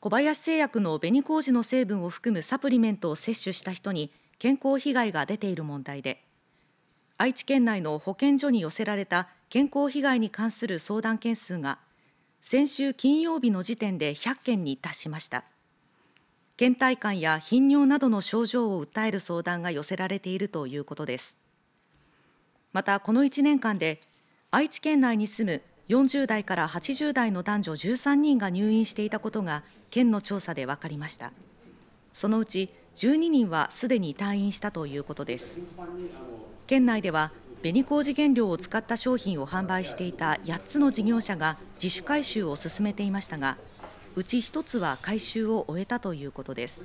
小林製薬の紅麹の成分を含むサプリメントを摂取した人に健康被害が出ている問題で愛知県内の保健所に寄せられた健康被害に関する相談件数が先週金曜日の時点で100件に達しました倦怠感や頻尿などの症状を訴える相談が寄せられているということですまたこの1年間で愛知県内に住む40代から80代の男女13人が入院していたことが県の調査で分かりましたそのうち12人はすでに退院したということです県内では紅麹原料を使った商品を販売していた8つの事業者が自主回収を進めていましたがうち1つは回収を終えたということです